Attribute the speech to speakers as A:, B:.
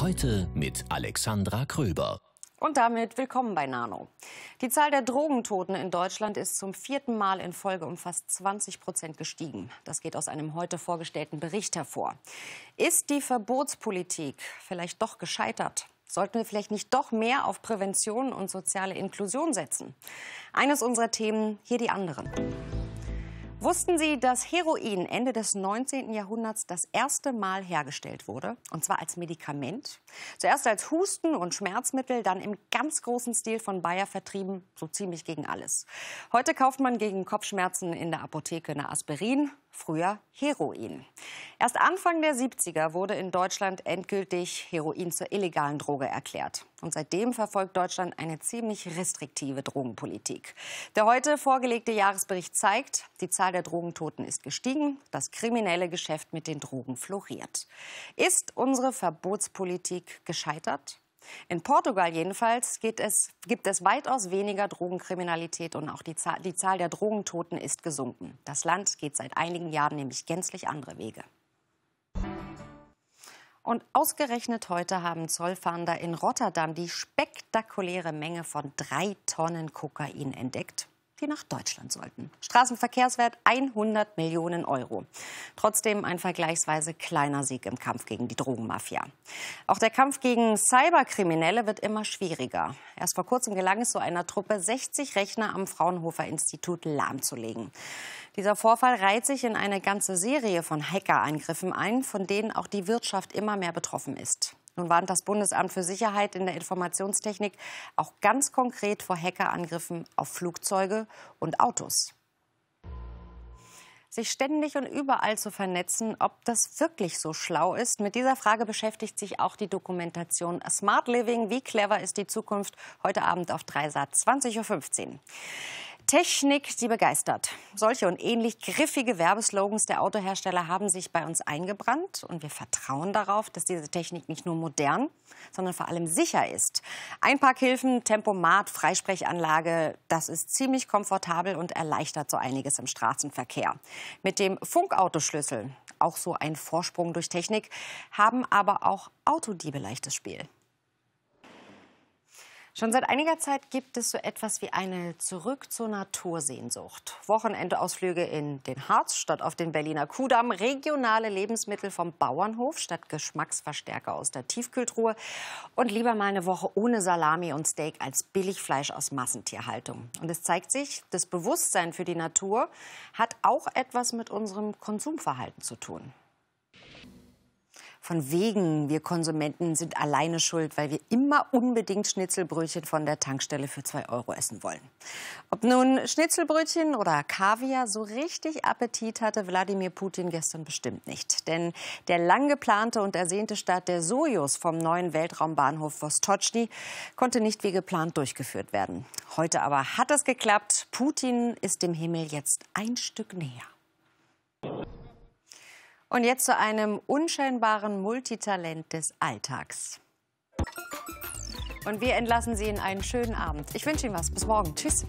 A: Heute mit Alexandra Kröber. Und damit willkommen bei Nano. Die Zahl der Drogentoten in Deutschland ist zum vierten Mal in Folge um fast 20 Prozent gestiegen. Das geht aus einem heute vorgestellten Bericht hervor. Ist die Verbotspolitik vielleicht doch gescheitert? Sollten wir vielleicht nicht doch mehr auf Prävention und soziale Inklusion setzen? Eines unserer Themen, hier die anderen. Wussten Sie, dass Heroin Ende des 19. Jahrhunderts das erste Mal hergestellt wurde? Und zwar als Medikament. Zuerst als Husten- und Schmerzmittel, dann im ganz großen Stil von Bayer vertrieben, so ziemlich gegen alles. Heute kauft man gegen Kopfschmerzen in der Apotheke eine Aspirin, früher Heroin. Erst Anfang der 70er wurde in Deutschland endgültig Heroin zur illegalen Droge erklärt. Und seitdem verfolgt Deutschland eine ziemlich restriktive Drogenpolitik. Der heute vorgelegte Jahresbericht zeigt, die Zahl der Drogentoten ist gestiegen, das kriminelle Geschäft mit den Drogen floriert. Ist unsere Verbotspolitik gescheitert? In Portugal jedenfalls es, gibt es weitaus weniger Drogenkriminalität und auch die Zahl, die Zahl der Drogentoten ist gesunken. Das Land geht seit einigen Jahren nämlich gänzlich andere Wege. Und ausgerechnet heute haben Zollfahnder in Rotterdam die spektakuläre Menge von drei Tonnen Kokain entdeckt die nach Deutschland sollten. Straßenverkehrswert 100 Millionen Euro. Trotzdem ein vergleichsweise kleiner Sieg im Kampf gegen die Drogenmafia. Auch der Kampf gegen Cyberkriminelle wird immer schwieriger. Erst vor kurzem gelang es so einer Truppe, 60 Rechner am Fraunhofer Institut lahmzulegen. Dieser Vorfall reiht sich in eine ganze Serie von Hackerangriffen ein, von denen auch die Wirtschaft immer mehr betroffen ist. Nun warnt das Bundesamt für Sicherheit in der Informationstechnik auch ganz konkret vor Hackerangriffen auf Flugzeuge und Autos sich ständig und überall zu vernetzen, ob das wirklich so schlau ist. Mit dieser Frage beschäftigt sich auch die Dokumentation Smart Living. Wie clever ist die Zukunft? Heute Abend auf Dreisat 20.15 Uhr. Technik, die begeistert. Solche und ähnlich griffige Werbeslogans der Autohersteller haben sich bei uns eingebrannt und wir vertrauen darauf, dass diese Technik nicht nur modern, sondern vor allem sicher ist. Einparkhilfen, Tempomat, Freisprechanlage, das ist ziemlich komfortabel und erleichtert so einiges im Straßenverkehr. Mit dem Funkautoschlüssel, auch so ein Vorsprung durch Technik, haben aber auch Autodiebe leichtes Spiel. Schon seit einiger Zeit gibt es so etwas wie eine Zurück zur Natursehnsucht. Wochenendausflüge in den Harz statt auf den Berliner Kudamm, regionale Lebensmittel vom Bauernhof statt Geschmacksverstärker aus der Tiefkühltruhe und lieber mal eine Woche ohne Salami und Steak als Billigfleisch aus Massentierhaltung. Und es zeigt sich, das Bewusstsein für die Natur hat auch etwas mit unserem Konsumverhalten zu tun von wegen, wir Konsumenten sind alleine schuld, weil wir immer unbedingt Schnitzelbrötchen von der Tankstelle für zwei Euro essen wollen. Ob nun Schnitzelbrötchen oder Kaviar, so richtig Appetit hatte Wladimir Putin gestern bestimmt nicht. Denn der lang geplante und ersehnte Start der Sojus vom neuen Weltraumbahnhof Vostochny konnte nicht wie geplant durchgeführt werden. Heute aber hat es geklappt. Putin ist dem Himmel jetzt ein Stück näher. Und jetzt zu einem unscheinbaren Multitalent des Alltags. Und wir entlassen Sie in einen schönen Abend. Ich wünsche Ihnen was. Bis morgen. Tschüss.